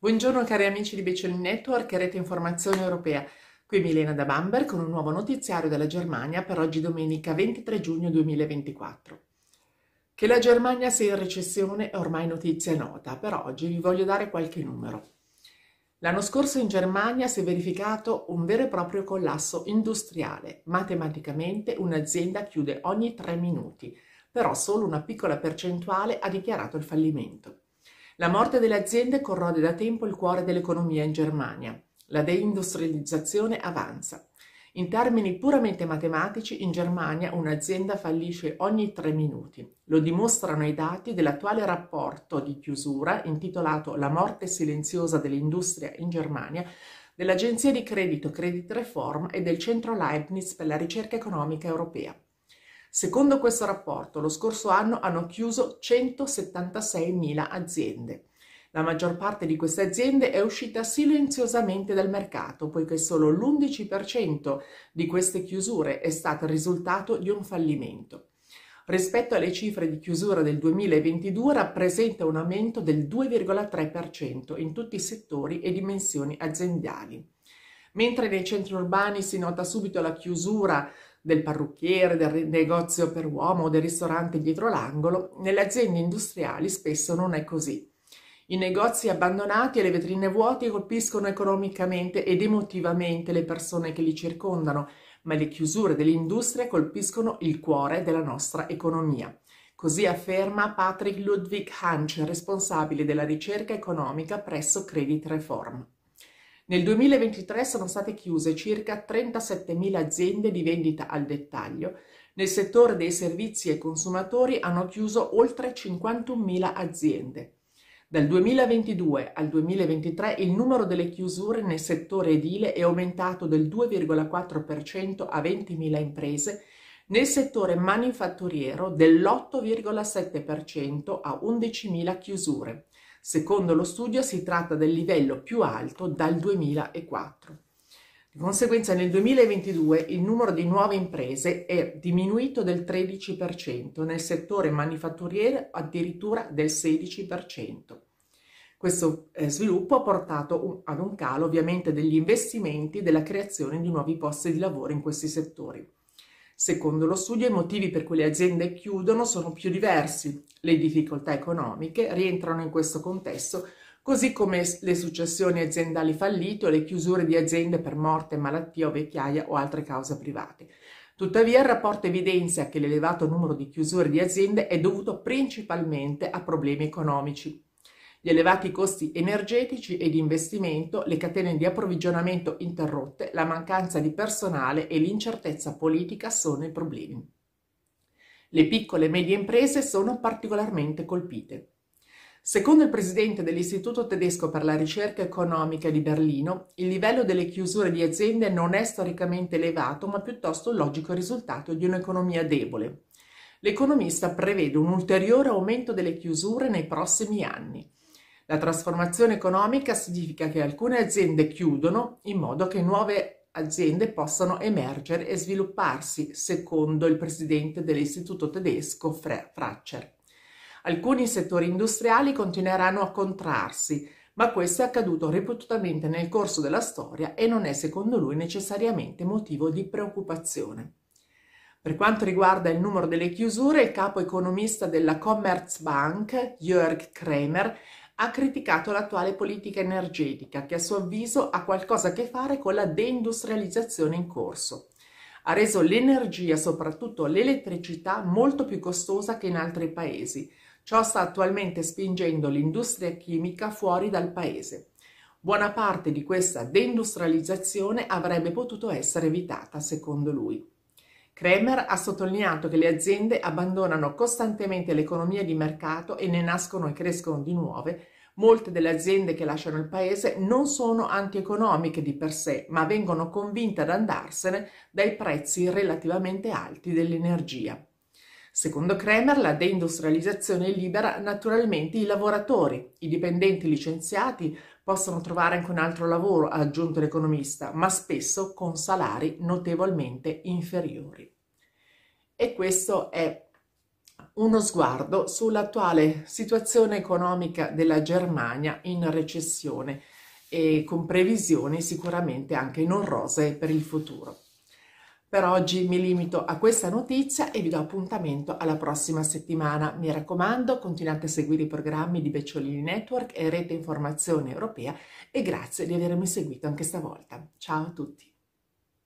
Buongiorno cari amici di Becel Network e Rete Informazione Europea. Qui Milena da Bamberg con un nuovo notiziario dalla Germania per oggi domenica 23 giugno 2024. Che la Germania sia in recessione è ormai notizia nota, però oggi vi voglio dare qualche numero. L'anno scorso in Germania si è verificato un vero e proprio collasso industriale. Matematicamente un'azienda chiude ogni tre minuti, però solo una piccola percentuale ha dichiarato il fallimento. La morte delle aziende corrode da tempo il cuore dell'economia in Germania. La deindustrializzazione avanza. In termini puramente matematici, in Germania un'azienda fallisce ogni tre minuti. Lo dimostrano i dati dell'attuale rapporto di chiusura intitolato La morte silenziosa dell'industria in Germania dell'agenzia di credito Credit Reform e del centro Leibniz per la ricerca economica europea. Secondo questo rapporto, lo scorso anno hanno chiuso 176.000 aziende. La maggior parte di queste aziende è uscita silenziosamente dal mercato, poiché solo l'11% di queste chiusure è stato il risultato di un fallimento. Rispetto alle cifre di chiusura del 2022 rappresenta un aumento del 2,3% in tutti i settori e dimensioni aziendali. Mentre nei centri urbani si nota subito la chiusura del parrucchiere, del negozio per uomo, o del ristorante dietro l'angolo, nelle aziende industriali spesso non è così. I negozi abbandonati e le vetrine vuote colpiscono economicamente ed emotivamente le persone che li circondano, ma le chiusure dell'industria colpiscono il cuore della nostra economia. Così afferma Patrick Ludwig Hansch, responsabile della ricerca economica presso Credit Reform. Nel 2023 sono state chiuse circa 37.000 aziende di vendita al dettaglio. Nel settore dei servizi ai consumatori hanno chiuso oltre 51.000 aziende. Dal 2022 al 2023 il numero delle chiusure nel settore edile è aumentato del 2,4% a 20.000 imprese, nel settore manifatturiero dell'8,7% a 11.000 chiusure. Secondo lo studio si tratta del livello più alto dal 2004. Di conseguenza nel 2022 il numero di nuove imprese è diminuito del 13%, nel settore manifatturiero addirittura del 16%. Questo eh, sviluppo ha portato un, ad un calo ovviamente degli investimenti e della creazione di nuovi posti di lavoro in questi settori. Secondo lo studio, i motivi per cui le aziende chiudono sono più diversi. Le difficoltà economiche rientrano in questo contesto, così come le successioni aziendali fallite o le chiusure di aziende per morte, malattia o vecchiaia o altre cause private. Tuttavia il rapporto evidenzia che l'elevato numero di chiusure di aziende è dovuto principalmente a problemi economici gli elevati costi energetici e di investimento, le catene di approvvigionamento interrotte, la mancanza di personale e l'incertezza politica sono i problemi. Le piccole e medie imprese sono particolarmente colpite. Secondo il presidente dell'Istituto tedesco per la ricerca economica di Berlino, il livello delle chiusure di aziende non è storicamente elevato, ma piuttosto il logico risultato di un'economia debole. L'economista prevede un ulteriore aumento delle chiusure nei prossimi anni. La trasformazione economica significa che alcune aziende chiudono in modo che nuove aziende possano emergere e svilupparsi, secondo il presidente dell'istituto tedesco Fre- Fratscher. Alcuni settori industriali continueranno a contrarsi, ma questo è accaduto ripetutamente nel corso della storia e non è secondo lui necessariamente motivo di preoccupazione. Per quanto riguarda il numero delle chiusure, il capo economista della Commerzbank, Jörg Kremer, ha criticato l'attuale politica energetica che a suo avviso ha qualcosa a che fare con la deindustrializzazione in corso. Ha reso l'energia, soprattutto l'elettricità, molto più costosa che in altri paesi. Ciò sta attualmente spingendo l'industria chimica fuori dal paese. Buona parte di questa deindustrializzazione avrebbe potuto essere evitata, secondo lui. Kramer ha sottolineato che le aziende abbandonano costantemente l'economia di mercato e ne nascono e crescono di nuove, Molte delle aziende che lasciano il paese non sono antieconomiche di per sé, ma vengono convinte ad andarsene dai prezzi relativamente alti dell'energia. Secondo Kremer, la deindustrializzazione libera naturalmente i lavoratori. I dipendenti licenziati possono trovare anche un altro lavoro, ha aggiunto l'economista, ma spesso con salari notevolmente inferiori. E questo è uno sguardo sull'attuale situazione economica della Germania in recessione e con previsioni sicuramente anche non rosee per il futuro. Per oggi mi limito a questa notizia e vi do appuntamento alla prossima settimana. Mi raccomando, continuate a seguire i programmi di Becciolini Network e Rete Informazione Europea e grazie di avermi seguito anche stavolta. Ciao a tutti!